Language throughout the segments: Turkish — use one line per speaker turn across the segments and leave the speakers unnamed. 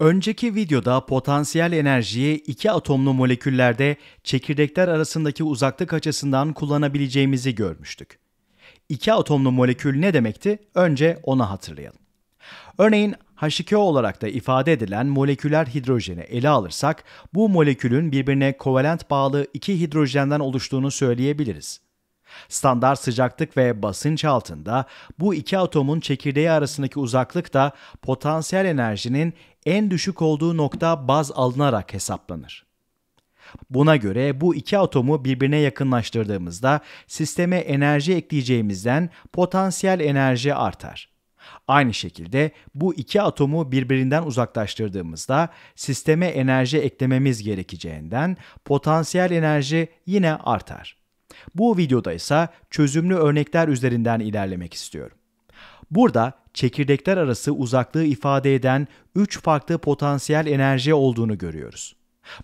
Önceki videoda potansiyel enerjiyi iki atomlu moleküllerde çekirdekler arasındaki uzaklık açısından kullanabileceğimizi görmüştük. İki atomlu molekül ne demekti? Önce ona hatırlayalım. Örneğin H2O olarak da ifade edilen moleküler hidrojeni ele alırsak, bu molekülün birbirine kovalent bağlı iki hidrojenden oluştuğunu söyleyebiliriz. Standart sıcaklık ve basınç altında bu iki atomun çekirdeği arasındaki uzaklık da potansiyel enerjinin en düşük olduğu nokta baz alınarak hesaplanır. Buna göre bu iki atomu birbirine yakınlaştırdığımızda sisteme enerji ekleyeceğimizden potansiyel enerji artar. Aynı şekilde bu iki atomu birbirinden uzaklaştırdığımızda sisteme enerji eklememiz gerekeceğinden potansiyel enerji yine artar. Bu videoda ise çözümlü örnekler üzerinden ilerlemek istiyorum. Burada çekirdekler arası uzaklığı ifade eden 3 farklı potansiyel enerji olduğunu görüyoruz.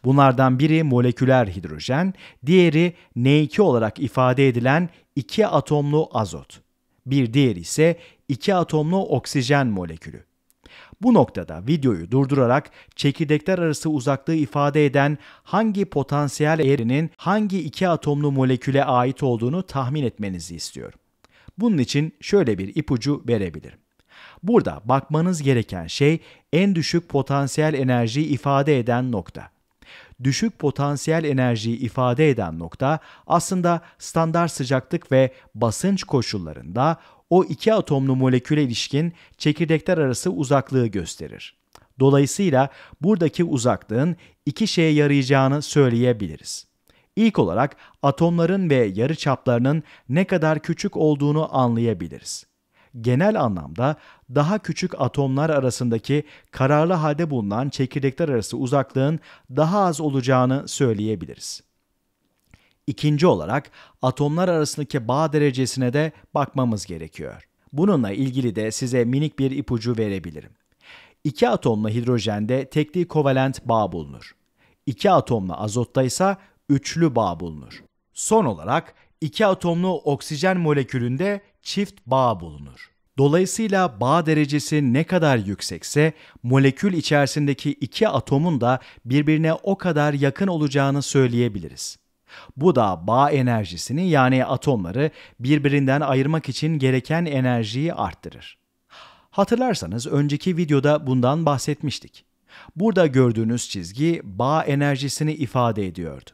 Bunlardan biri moleküler hidrojen, diğeri N2 olarak ifade edilen 2 atomlu azot. Bir diğeri ise 2 atomlu oksijen molekülü. Bu noktada videoyu durdurarak çekirdekler arası uzaklığı ifade eden hangi potansiyel eğrinin hangi iki atomlu moleküle ait olduğunu tahmin etmenizi istiyorum. Bunun için şöyle bir ipucu verebilirim. Burada bakmanız gereken şey en düşük potansiyel enerjiyi ifade eden nokta. Düşük potansiyel enerjiyi ifade eden nokta aslında standart sıcaklık ve basınç koşullarında o iki atomlu moleküle ilişkin çekirdekler arası uzaklığı gösterir. Dolayısıyla buradaki uzaklığın iki şeye yarayacağını söyleyebiliriz. İlk olarak atomların ve yarıçaplarının ne kadar küçük olduğunu anlayabiliriz. Genel anlamda daha küçük atomlar arasındaki kararlı halde bulunan çekirdekler arası uzaklığın daha az olacağını söyleyebiliriz. İkinci olarak atomlar arasındaki bağ derecesine de bakmamız gerekiyor. Bununla ilgili de size minik bir ipucu verebilirim. İki atomla hidrojende tekli kovalent bağ bulunur. İki atomla azotta ise üçlü bağ bulunur. Son olarak iki atomlu oksijen molekülünde çift bağ bulunur. Dolayısıyla bağ derecesi ne kadar yüksekse molekül içerisindeki iki atomun da birbirine o kadar yakın olacağını söyleyebiliriz. Bu da bağ enerjisini yani atomları birbirinden ayırmak için gereken enerjiyi arttırır. Hatırlarsanız önceki videoda bundan bahsetmiştik. Burada gördüğünüz çizgi bağ enerjisini ifade ediyordu.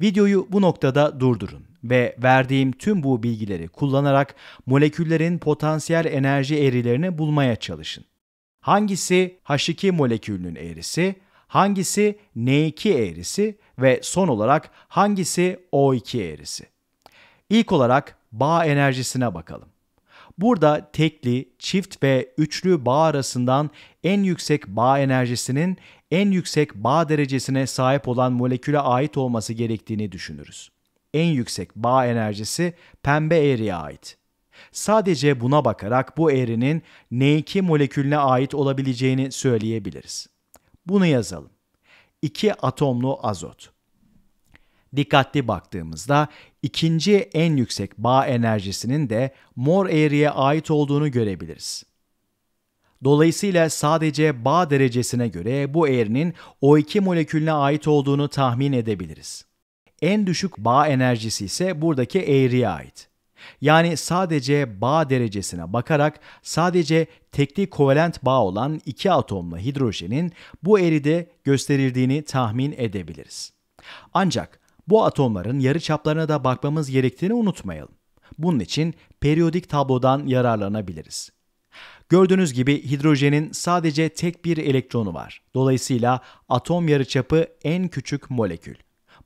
Videoyu bu noktada durdurun ve verdiğim tüm bu bilgileri kullanarak moleküllerin potansiyel enerji eğrilerini bulmaya çalışın. Hangisi H2 molekülünün eğrisi, hangisi N2 eğrisi ve son olarak hangisi O2 eğrisi? İlk olarak bağ enerjisine bakalım. Burada tekli, çift ve üçlü bağ arasından en yüksek bağ enerjisinin en yüksek bağ derecesine sahip olan moleküle ait olması gerektiğini düşünürüz. En yüksek bağ enerjisi pembe eğriye ait. Sadece buna bakarak bu eğrinin N2 molekülüne ait olabileceğini söyleyebiliriz. Bunu yazalım. 2 atomlu azot dikkatli baktığımızda ikinci en yüksek bağ enerjisinin de mor eğriye ait olduğunu görebiliriz. Dolayısıyla sadece bağ derecesine göre bu eğrinin O2 molekülüne ait olduğunu tahmin edebiliriz. En düşük bağ enerjisi ise buradaki eğriye ait. Yani sadece bağ derecesine bakarak sadece tekli kovalent bağ olan iki atomlu hidrojenin bu eğride gösterildiğini tahmin edebiliriz. Ancak bu atomların yarı çaplarına da bakmamız gerektiğini unutmayalım. Bunun için periyodik tablodan yararlanabiliriz. Gördüğünüz gibi hidrojenin sadece tek bir elektronu var. Dolayısıyla atom yarıçapı en küçük molekül.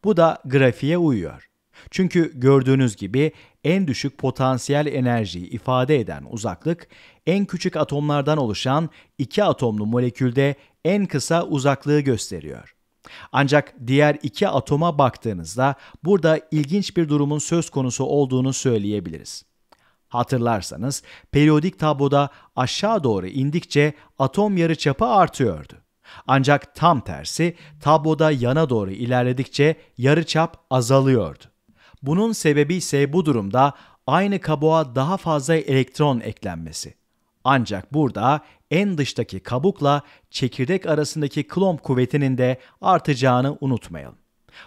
Bu da grafiğe uyuyor. Çünkü gördüğünüz gibi en düşük potansiyel enerjiyi ifade eden uzaklık, en küçük atomlardan oluşan iki atomlu molekülde en kısa uzaklığı gösteriyor. Ancak diğer iki atoma baktığınızda burada ilginç bir durumun söz konusu olduğunu söyleyebiliriz. Hatırlarsanız periyodik tabloda aşağı doğru indikçe atom yarıçapı artıyordu. Ancak tam tersi tabloda yana doğru ilerledikçe yarıçap azalıyordu. Bunun sebebi ise bu durumda aynı kabuğa daha fazla elektron eklenmesi. Ancak burada en dıştaki kabukla çekirdek arasındaki klomp kuvvetinin de artacağını unutmayalım.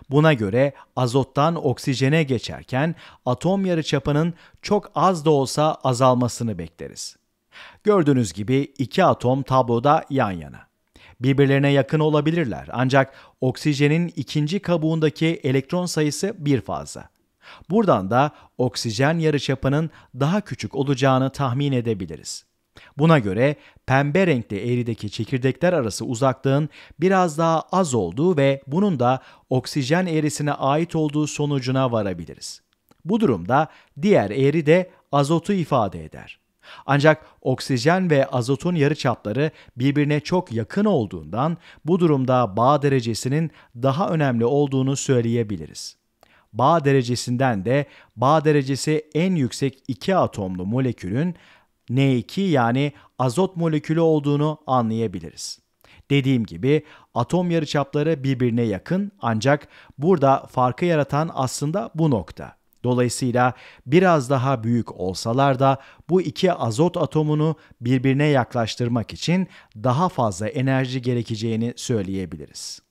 Buna göre azottan oksijene geçerken atom yarıçapının çok az da olsa azalmasını bekleriz. Gördüğünüz gibi iki atom tabloda yan yana. Birbirlerine yakın olabilirler ancak oksijenin ikinci kabuğundaki elektron sayısı bir fazla. Buradan da oksijen yarıçapının daha küçük olacağını tahmin edebiliriz. Buna göre pembe renkli eğrideki çekirdekler arası uzaklığın biraz daha az olduğu ve bunun da oksijen eğrisine ait olduğu sonucuna varabiliriz. Bu durumda diğer eğri de azotu ifade eder. Ancak oksijen ve azotun yarıçapları birbirine çok yakın olduğundan bu durumda bağ derecesinin daha önemli olduğunu söyleyebiliriz. Bağ derecesinden de bağ derecesi en yüksek iki atomlu molekülün N2 yani azot molekülü olduğunu anlayabiliriz. Dediğim gibi atom yarıçapları birbirine yakın ancak burada farkı yaratan aslında bu nokta. Dolayısıyla biraz daha büyük olsalar da bu iki azot atomunu birbirine yaklaştırmak için daha fazla enerji gerekeceğini söyleyebiliriz.